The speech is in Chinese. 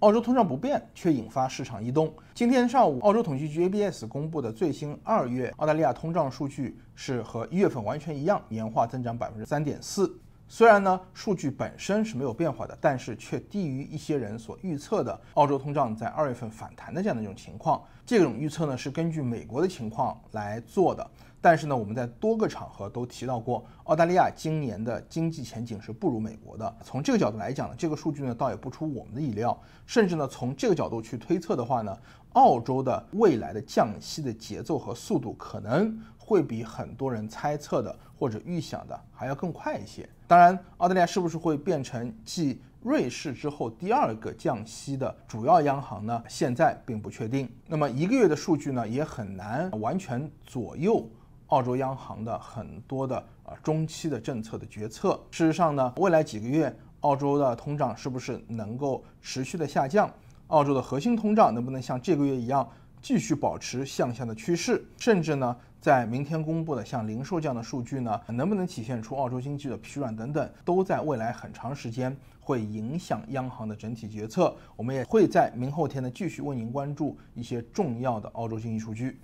澳洲通胀不变，却引发市场异动。今天上午，澳洲统计局 ABS 公布的最新二月澳大利亚通胀数据是和一月份完全一样，年化增长百分之三点四。虽然呢，数据本身是没有变化的，但是却低于一些人所预测的澳洲通胀在二月份反弹的这样的一种情况。这种预测呢，是根据美国的情况来做的。但是呢，我们在多个场合都提到过，澳大利亚今年的经济前景是不如美国的。从这个角度来讲呢，这个数据呢倒也不出我们的意料。甚至呢，从这个角度去推测的话呢，澳洲的未来的降息的节奏和速度可能会比很多人猜测的或者预想的还要更快一些。当然，澳大利亚是不是会变成继瑞士之后第二个降息的主要央行呢？现在并不确定。那么一个月的数据呢，也很难完全左右。澳洲央行的很多的啊中期的政策的决策，事实上呢，未来几个月澳洲的通胀是不是能够持续的下降？澳洲的核心通胀能不能像这个月一样继续保持向下的趋势？甚至呢，在明天公布的像零售这样的数据呢，能不能体现出澳洲经济的疲软？等等，都在未来很长时间会影响央行的整体决策。我们也会在明后天呢继续为您关注一些重要的澳洲经济数据。